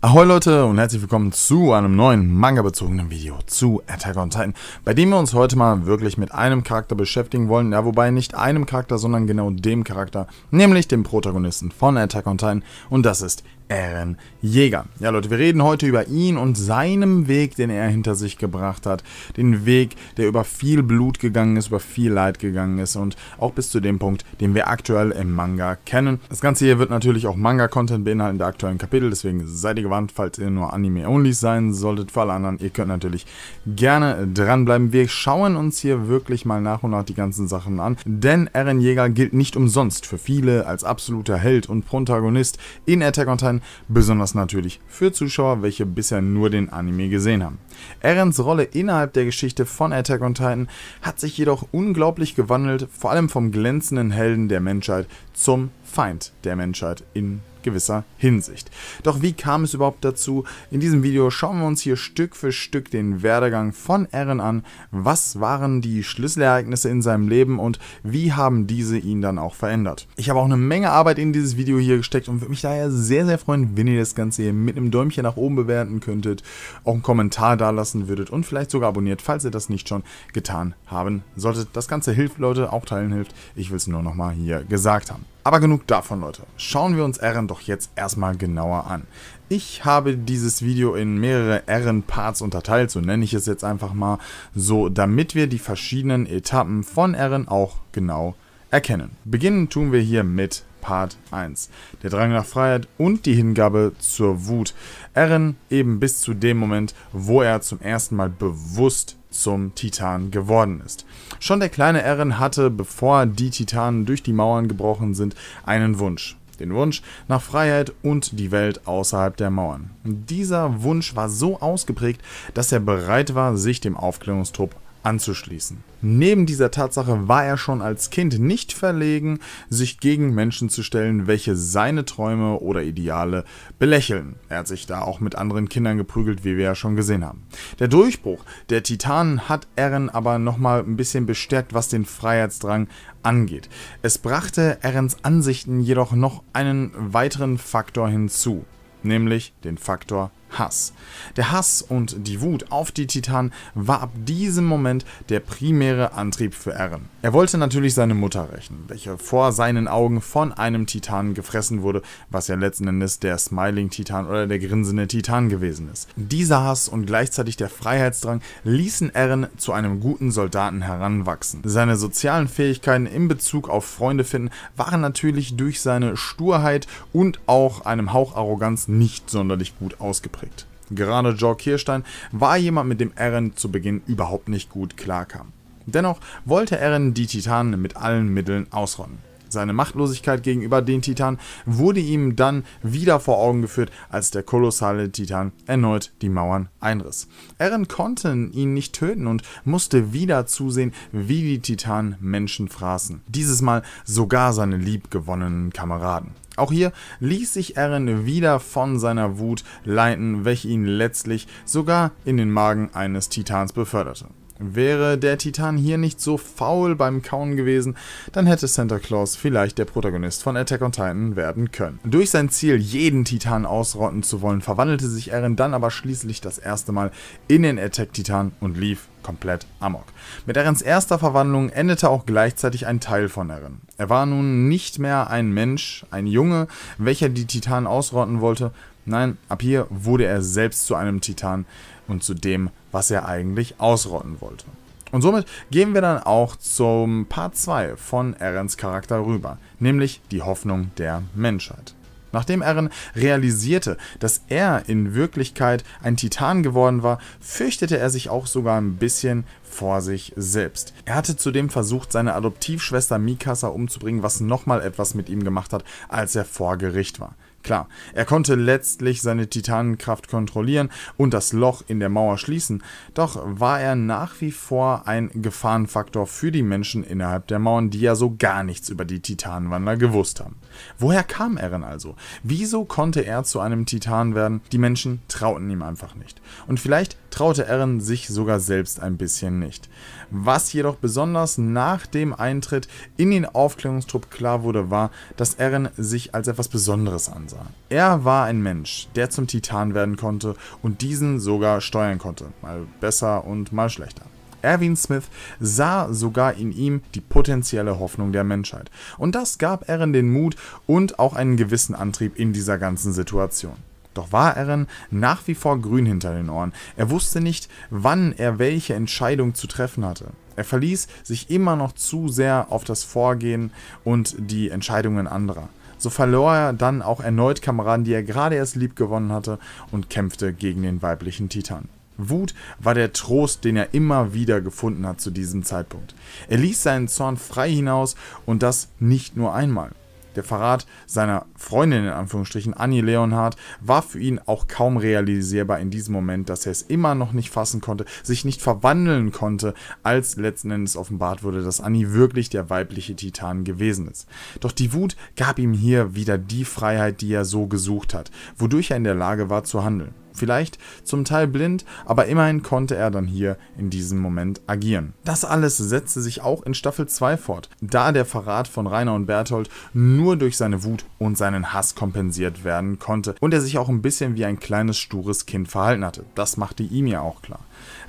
Ahoi Leute und herzlich willkommen zu einem neuen Manga-bezogenen Video zu Attack on Titan, bei dem wir uns heute mal wirklich mit einem Charakter beschäftigen wollen, ja wobei nicht einem Charakter, sondern genau dem Charakter, nämlich dem Protagonisten von Attack on Titan und das ist Aaron Jäger. Ja Leute, wir reden heute über ihn und seinem Weg, den er hinter sich gebracht hat. Den Weg, der über viel Blut gegangen ist, über viel Leid gegangen ist und auch bis zu dem Punkt, den wir aktuell im Manga kennen. Das Ganze hier wird natürlich auch Manga-Content beinhalten der aktuellen Kapitel, deswegen seid ihr gewarnt, falls ihr nur anime only sein solltet. Für alle anderen, ihr könnt natürlich gerne dranbleiben. Wir schauen uns hier wirklich mal nach und nach die ganzen Sachen an, denn Aaron Jäger gilt nicht umsonst für viele als absoluter Held und Protagonist in Attack on Titan werden, besonders natürlich für Zuschauer, welche bisher nur den Anime gesehen haben. Erens Rolle innerhalb der Geschichte von Attack on Titan hat sich jedoch unglaublich gewandelt, vor allem vom glänzenden Helden der Menschheit zum Feind der Menschheit in gewisser Hinsicht. Doch wie kam es überhaupt dazu? In diesem Video schauen wir uns hier Stück für Stück den Werdegang von Eren an. Was waren die Schlüsselereignisse in seinem Leben und wie haben diese ihn dann auch verändert? Ich habe auch eine Menge Arbeit in dieses Video hier gesteckt und würde mich daher sehr, sehr freuen, wenn ihr das Ganze hier mit einem Däumchen nach oben bewerten könntet, auch einen Kommentar dalassen würdet und vielleicht sogar abonniert, falls ihr das nicht schon getan haben solltet. Das Ganze hilft, Leute, auch teilen hilft. Ich will es nur nochmal hier gesagt haben. Aber genug davon, Leute. Schauen wir uns Eren doch jetzt erstmal genauer an. Ich habe dieses Video in mehrere Eren-Parts unterteilt, so nenne ich es jetzt einfach mal, so damit wir die verschiedenen Etappen von Eren auch genau erkennen. Beginnen tun wir hier mit Part 1. Der Drang nach Freiheit und die Hingabe zur Wut. Eren eben bis zu dem Moment, wo er zum ersten Mal bewusst zum Titan geworden ist. Schon der kleine Eren hatte, bevor die Titanen durch die Mauern gebrochen sind, einen Wunsch. Den Wunsch nach Freiheit und die Welt außerhalb der Mauern. Dieser Wunsch war so ausgeprägt, dass er bereit war, sich dem Aufklärungstrupp anzuschließen. Neben dieser Tatsache war er schon als Kind nicht verlegen, sich gegen Menschen zu stellen, welche seine Träume oder Ideale belächeln. Er hat sich da auch mit anderen Kindern geprügelt, wie wir ja schon gesehen haben. Der Durchbruch der Titanen hat Eren aber nochmal ein bisschen bestärkt, was den Freiheitsdrang angeht. Es brachte Erens Ansichten jedoch noch einen weiteren Faktor hinzu, nämlich den Faktor Hass. Der Hass und die Wut auf die Titanen war ab diesem Moment der primäre Antrieb für Eren. Er wollte natürlich seine Mutter rächen, welche vor seinen Augen von einem Titanen gefressen wurde, was ja letzten Endes der Smiling Titan oder der grinsende Titan gewesen ist. Dieser Hass und gleichzeitig der Freiheitsdrang ließen Eren zu einem guten Soldaten heranwachsen. Seine sozialen Fähigkeiten in Bezug auf Freunde finden waren natürlich durch seine Sturheit und auch einem Hauch Arroganz nicht sonderlich gut ausgeprägt geprägt. Gerade Georg Kirstein war jemand, mit dem Eren zu Beginn überhaupt nicht gut klarkam. Dennoch wollte Eren die Titanen mit allen Mitteln ausrotten. Seine Machtlosigkeit gegenüber den Titanen wurde ihm dann wieder vor Augen geführt, als der kolossale Titan erneut die Mauern einriss. Eren konnte ihn nicht töten und musste wieder zusehen, wie die Titanen Menschen fraßen. Dieses Mal sogar seine liebgewonnenen Kameraden. Auch hier ließ sich Eren wieder von seiner Wut leiten, welche ihn letztlich sogar in den Magen eines Titans beförderte. Wäre der Titan hier nicht so faul beim Kauen gewesen, dann hätte Santa Claus vielleicht der Protagonist von Attack on Titan werden können. Durch sein Ziel, jeden Titan ausrotten zu wollen, verwandelte sich Eren dann aber schließlich das erste Mal in den Attack-Titan und lief komplett amok. Mit Erens erster Verwandlung endete auch gleichzeitig ein Teil von Eren. Er war nun nicht mehr ein Mensch, ein Junge, welcher die Titanen ausrotten wollte, Nein, ab hier wurde er selbst zu einem Titan und zu dem, was er eigentlich ausrotten wollte. Und somit gehen wir dann auch zum Part 2 von Erens Charakter rüber, nämlich die Hoffnung der Menschheit. Nachdem Eren realisierte, dass er in Wirklichkeit ein Titan geworden war, fürchtete er sich auch sogar ein bisschen vor sich selbst. Er hatte zudem versucht, seine Adoptivschwester Mikasa umzubringen, was nochmal etwas mit ihm gemacht hat, als er vor Gericht war. Klar, er konnte letztlich seine Titanenkraft kontrollieren und das Loch in der Mauer schließen, doch war er nach wie vor ein Gefahrenfaktor für die Menschen innerhalb der Mauern, die ja so gar nichts über die Titanenwandler gewusst haben. Woher kam er also? Wieso konnte er zu einem Titan werden? Die Menschen trauten ihm einfach nicht. Und vielleicht traute Eren sich sogar selbst ein bisschen nicht. Was jedoch besonders nach dem Eintritt in den Aufklärungstrupp klar wurde, war, dass Eren sich als etwas Besonderes ansah. Titan Er war ein Mensch, der zum Titan werden konnte und diesen sogar steuern konnte, mal besser und mal schlechter. Erwin Smith sah sogar in ihm die potenzielle Hoffnung der Menschheit. Und das gab Eren den Mut und auch einen gewissen Antrieb in dieser ganzen Situation. Doch war Eren nach wie vor grün hinter den Ohren. Er wusste nicht, wann er welche Entscheidung zu treffen hatte. Er verließ sich immer noch zu sehr auf das Vorgehen und die Entscheidungen anderer. So verlor er dann auch erneut Kameraden, die er gerade erst lieb gewonnen hatte, und kämpfte gegen den weiblichen Titan. Wut war der Trost, den er immer wieder gefunden hat zu diesem Zeitpunkt. Er ließ seinen Zorn frei hinaus und das nicht nur einmal. Der Verrat seiner Freundin in Anführungsstrichen, Annie Leonhardt, war für ihn auch kaum realisierbar in diesem Moment, dass er es immer noch nicht fassen konnte, sich nicht verwandeln konnte, als letzten Endes offenbart wurde, dass Annie wirklich der weibliche Titan gewesen ist. Doch die Wut gab ihm hier wieder die Freiheit, die er so gesucht hat, wodurch er in der Lage war zu handeln vielleicht zum Teil blind, aber immerhin konnte er dann hier in diesem Moment agieren. Das alles setzte sich auch in Staffel 2 fort, da der Verrat von Rainer und Berthold nur durch seine Wut und seinen Hass kompensiert werden konnte und er sich auch ein bisschen wie ein kleines stures Kind verhalten hatte. Das machte ihm ja auch klar.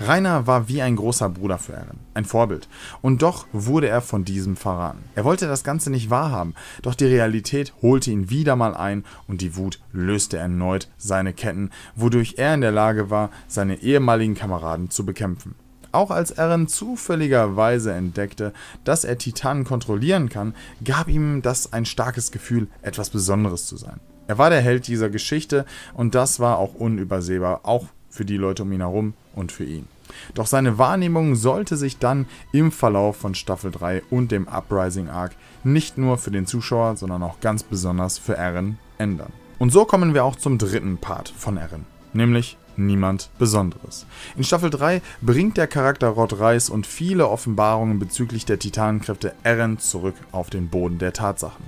Rainer war wie ein großer Bruder für Eren, ein Vorbild. Und doch wurde er von diesem verraten. Er wollte das Ganze nicht wahrhaben, doch die Realität holte ihn wieder mal ein und die Wut löste erneut seine Ketten, wodurch wodurch er in der Lage war, seine ehemaligen Kameraden zu bekämpfen. Auch als Eren zufälligerweise entdeckte, dass er Titanen kontrollieren kann, gab ihm das ein starkes Gefühl, etwas Besonderes zu sein. Er war der Held dieser Geschichte und das war auch unübersehbar, auch für die Leute um ihn herum und für ihn. Doch seine Wahrnehmung sollte sich dann im Verlauf von Staffel 3 und dem Uprising Arc nicht nur für den Zuschauer, sondern auch ganz besonders für Eren ändern. Und so kommen wir auch zum dritten Part von Eren, nämlich niemand Besonderes. In Staffel 3 bringt der Charakter Rod Reis und viele Offenbarungen bezüglich der Titanenkräfte Eren zurück auf den Boden der Tatsachen.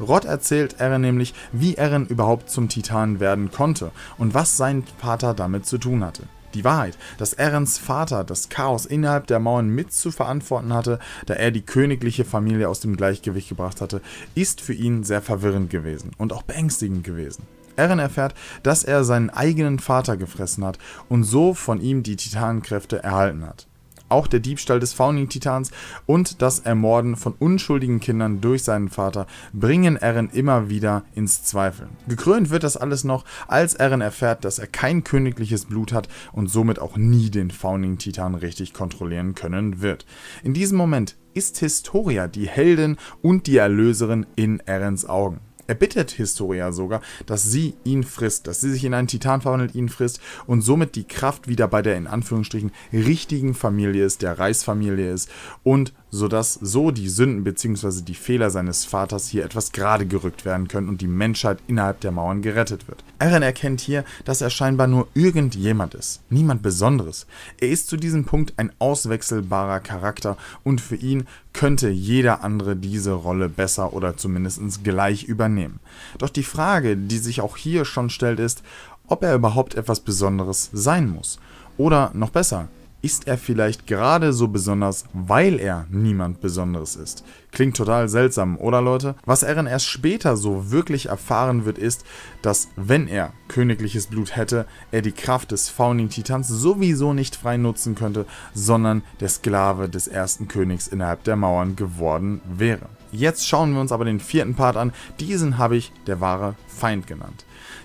Rod erzählt Eren nämlich, wie Eren überhaupt zum Titan werden konnte und was sein Vater damit zu tun hatte. Die Wahrheit, dass Erens Vater das Chaos innerhalb der Mauern mit zu verantworten hatte, da er die königliche Familie aus dem Gleichgewicht gebracht hatte, ist für ihn sehr verwirrend gewesen und auch beängstigend gewesen. Eren erfährt, dass er seinen eigenen Vater gefressen hat und so von ihm die Titanenkräfte erhalten hat. Auch der Diebstahl des fauning titans und das Ermorden von unschuldigen Kindern durch seinen Vater bringen Eren immer wieder ins Zweifeln. Gekrönt wird das alles noch, als Eren erfährt, dass er kein königliches Blut hat und somit auch nie den fauning titan richtig kontrollieren können wird. In diesem Moment ist Historia die Heldin und die Erlöserin in Erens Augen. Er bittet Historia sogar, dass sie ihn frisst, dass sie sich in einen Titan verwandelt, ihn frisst und somit die Kraft wieder bei der in Anführungsstrichen richtigen Familie ist, der Reisfamilie ist und sodass so die Sünden bzw. die Fehler seines Vaters hier etwas gerade gerückt werden können und die Menschheit innerhalb der Mauern gerettet wird. Aaron erkennt hier, dass er scheinbar nur irgendjemand ist, niemand Besonderes. Er ist zu diesem Punkt ein auswechselbarer Charakter und für ihn könnte jeder andere diese Rolle besser oder zumindest gleich übernehmen. Doch die Frage, die sich auch hier schon stellt, ist, ob er überhaupt etwas Besonderes sein muss. Oder noch besser, ist er vielleicht gerade so besonders, weil er niemand Besonderes ist. Klingt total seltsam, oder Leute? Was Eren erst später so wirklich erfahren wird, ist, dass wenn er königliches Blut hätte, er die Kraft des Founding Titans sowieso nicht frei nutzen könnte, sondern der Sklave des ersten Königs innerhalb der Mauern geworden wäre. Jetzt schauen wir uns aber den vierten Part an. Diesen habe ich der wahre Feind genannt.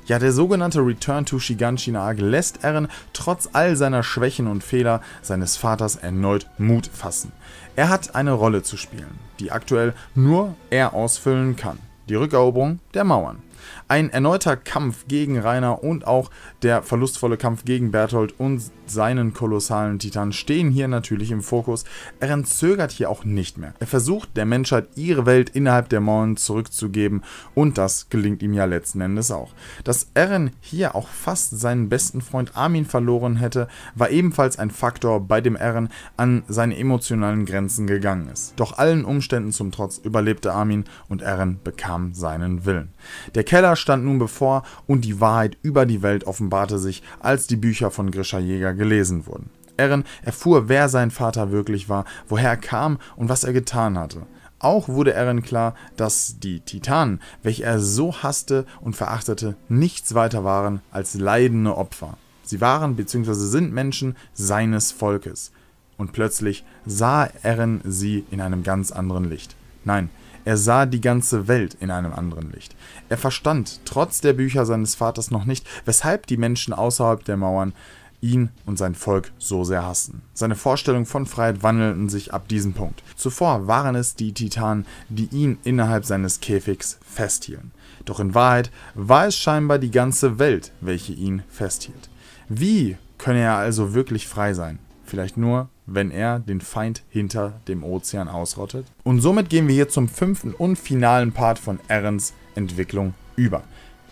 Ja, der sogenannte Return to Shiganshin Naage lässt Eren trotz all seiner Schwächen und Fehler seines Vaters erneut Mut fassen. Er hat eine Rolle zu spielen, die aktuell nur er ausfüllen kann. Die Rückeroberung der Mauern. Ein erneuter Kampf gegen Rainer und auch der verlustvolle Kampf gegen Berthold und seinen kolossalen Titan stehen hier natürlich im Fokus. Er zögert hier auch nicht mehr. Er versucht der Menschheit ihre Welt innerhalb der Mauern zurückzugeben und das gelingt ihm ja letzten Endes auch. Dass Eren hier auch fast seinen besten Freund Armin verloren hätte, war ebenfalls ein Faktor, bei dem Eren an seine emotionalen Grenzen gegangen ist. Doch allen Umständen zum Trotz überlebte Armin und Eren bekam seinen Willen. Der Keller stand nun bevor und die Wahrheit über die Welt offenbarte sich, als die Bücher von Grisha Jäger gelesen wurden. Eren erfuhr, wer sein Vater wirklich war, woher er kam und was er getan hatte. Auch wurde Eren klar, dass die Titanen, welche er so hasste und verachtete, nichts weiter waren als leidende Opfer. Sie waren bzw. sind Menschen seines Volkes. Und plötzlich sah Eren sie in einem ganz anderen Licht. Nein, er sah die ganze Welt in einem anderen Licht. Er verstand, trotz der Bücher seines Vaters noch nicht, weshalb die Menschen außerhalb der Mauern ihn und sein Volk so sehr hassen. Seine Vorstellungen von Freiheit wandelten sich ab diesem Punkt. Zuvor waren es die Titanen, die ihn innerhalb seines Käfigs festhielten. Doch in Wahrheit war es scheinbar die ganze Welt, welche ihn festhielt. Wie könne er also wirklich frei sein? Vielleicht nur wenn er den Feind hinter dem Ozean ausrottet. Und somit gehen wir hier zum fünften und finalen Part von Erens Entwicklung über.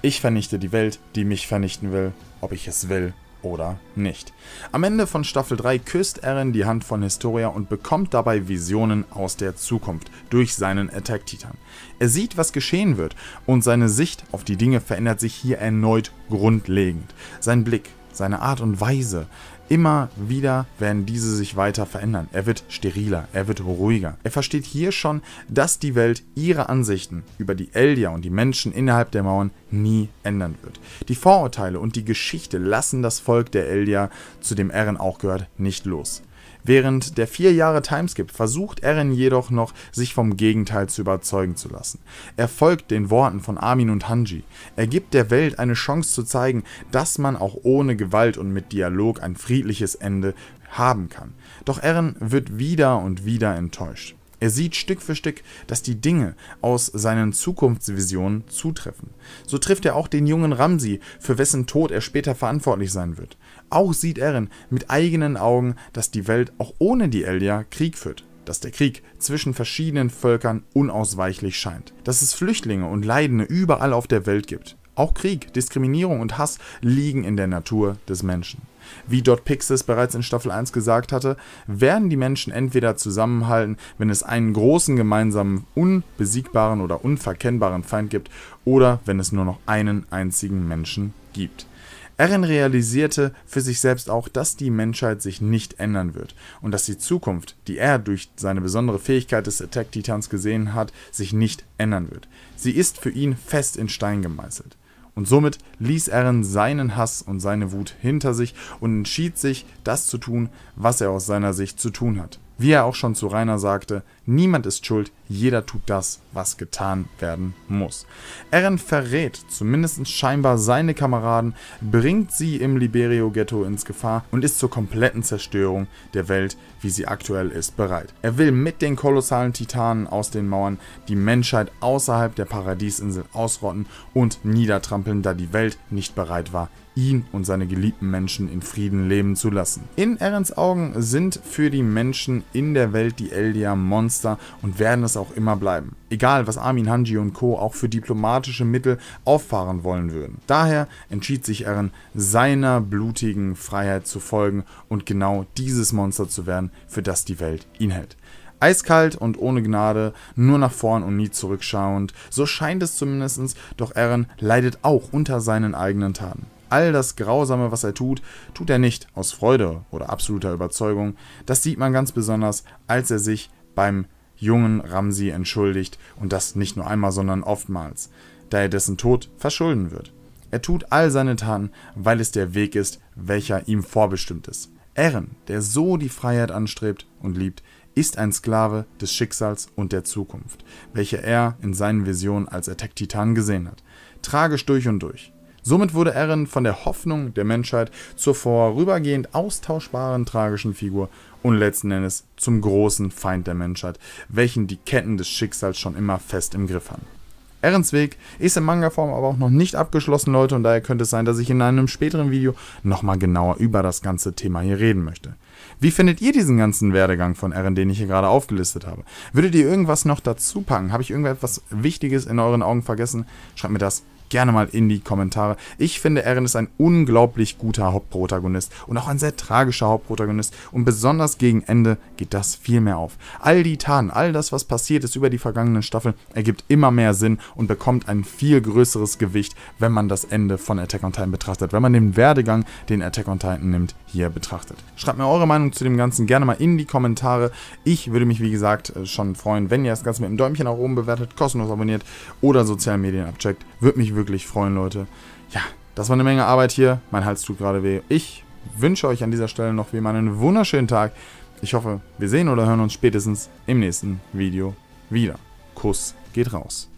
Ich vernichte die Welt, die mich vernichten will, ob ich es will oder nicht. Am Ende von Staffel 3 küsst Eren die Hand von Historia und bekommt dabei Visionen aus der Zukunft durch seinen Attack Titan. Er sieht, was geschehen wird und seine Sicht auf die Dinge verändert sich hier erneut grundlegend. Sein Blick, seine Art und Weise, Immer wieder werden diese sich weiter verändern. Er wird steriler, er wird ruhiger. Er versteht hier schon, dass die Welt ihre Ansichten über die Eldia und die Menschen innerhalb der Mauern nie ändern wird. Die Vorurteile und die Geschichte lassen das Volk der Eldia, zu dem Eren auch gehört, nicht los. Während der vier Jahre Timeskip versucht Eren jedoch noch, sich vom Gegenteil zu überzeugen zu lassen. Er folgt den Worten von Armin und Hanji. Er gibt der Welt eine Chance zu zeigen, dass man auch ohne Gewalt und mit Dialog ein friedliches Ende haben kann. Doch Eren wird wieder und wieder enttäuscht. Er sieht Stück für Stück, dass die Dinge aus seinen Zukunftsvisionen zutreffen. So trifft er auch den jungen Ramsi, für wessen Tod er später verantwortlich sein wird. Auch sieht Eren mit eigenen Augen, dass die Welt auch ohne die Eldia Krieg führt dass der Krieg zwischen verschiedenen Völkern unausweichlich scheint, dass es Flüchtlinge und Leidende überall auf der Welt gibt. Auch Krieg, Diskriminierung und Hass liegen in der Natur des Menschen. Wie Dot Pixis bereits in Staffel 1 gesagt hatte, werden die Menschen entweder zusammenhalten, wenn es einen großen gemeinsamen, unbesiegbaren oder unverkennbaren Feind gibt, oder wenn es nur noch einen einzigen Menschen gibt. Erin realisierte für sich selbst auch, dass die Menschheit sich nicht ändern wird und dass die Zukunft, die er durch seine besondere Fähigkeit des Attack Titans gesehen hat, sich nicht ändern wird. Sie ist für ihn fest in Stein gemeißelt. Und somit ließ Erin seinen Hass und seine Wut hinter sich und entschied sich, das zu tun, was er aus seiner Sicht zu tun hat. Wie er auch schon zu Rainer sagte, niemand ist schuld, jeder tut das, was getan werden muss. Eren verrät zumindest scheinbar seine Kameraden, bringt sie im Liberio-Ghetto ins Gefahr und ist zur kompletten Zerstörung der Welt, wie sie aktuell ist, bereit. Er will mit den kolossalen Titanen aus den Mauern die Menschheit außerhalb der Paradiesinsel ausrotten und niedertrampeln, da die Welt nicht bereit war, ihn und seine geliebten Menschen in Frieden leben zu lassen. In Erens Augen sind für die Menschen in der Welt die Eldia Monster und werden es auch immer bleiben. Egal, was Armin Hanji und Co. auch für diplomatische Mittel auffahren wollen würden. Daher entschied sich Eren, seiner blutigen Freiheit zu folgen und genau dieses Monster zu werden, für das die Welt ihn hält. Eiskalt und ohne Gnade, nur nach vorn und nie zurückschauend, so scheint es zumindestens. doch Eren leidet auch unter seinen eigenen Taten. All das Grausame, was er tut, tut er nicht aus Freude oder absoluter Überzeugung. Das sieht man ganz besonders, als er sich beim jungen Ramsi entschuldigt und das nicht nur einmal, sondern oftmals, da er dessen Tod verschulden wird. Er tut all seine Taten, weil es der Weg ist, welcher ihm vorbestimmt ist. Eren, der so die Freiheit anstrebt und liebt, ist ein Sklave des Schicksals und der Zukunft, welche er in seinen Visionen als Attack-Titan gesehen hat. Tragisch durch und durch. Somit wurde Eren von der Hoffnung der Menschheit zur vorübergehend austauschbaren tragischen Figur und letzten Endes zum großen Feind der Menschheit, welchen die Ketten des Schicksals schon immer fest im Griff haben. Erens Weg ist in Manga-Form aber auch noch nicht abgeschlossen, Leute, und daher könnte es sein, dass ich in einem späteren Video nochmal genauer über das ganze Thema hier reden möchte. Wie findet ihr diesen ganzen Werdegang von Eren, den ich hier gerade aufgelistet habe? Würdet ihr irgendwas noch dazu packen? Habe ich irgendetwas Wichtiges in euren Augen vergessen? Schreibt mir das gerne mal in die Kommentare. Ich finde, Eren ist ein unglaublich guter Hauptprotagonist und auch ein sehr tragischer Hauptprotagonist und besonders gegen Ende geht das viel mehr auf. All die Taten, all das, was passiert ist über die vergangenen Staffeln, ergibt immer mehr Sinn und bekommt ein viel größeres Gewicht, wenn man das Ende von Attack on Titan betrachtet, wenn man den Werdegang, den Attack on Titan nimmt, hier betrachtet. Schreibt mir eure Meinung zu dem Ganzen gerne mal in die Kommentare. Ich würde mich, wie gesagt, äh, schon freuen, wenn ihr das Ganze mit einem Däumchen nach oben bewertet, kostenlos abonniert oder sozialen Medien abcheckt. Würde mich wirklich freuen, Leute. Ja, das war eine Menge Arbeit hier. Mein Hals tut gerade weh. Ich wünsche euch an dieser Stelle noch wie immer einen wunderschönen Tag. Ich hoffe, wir sehen oder hören uns spätestens im nächsten Video wieder. Kuss geht raus.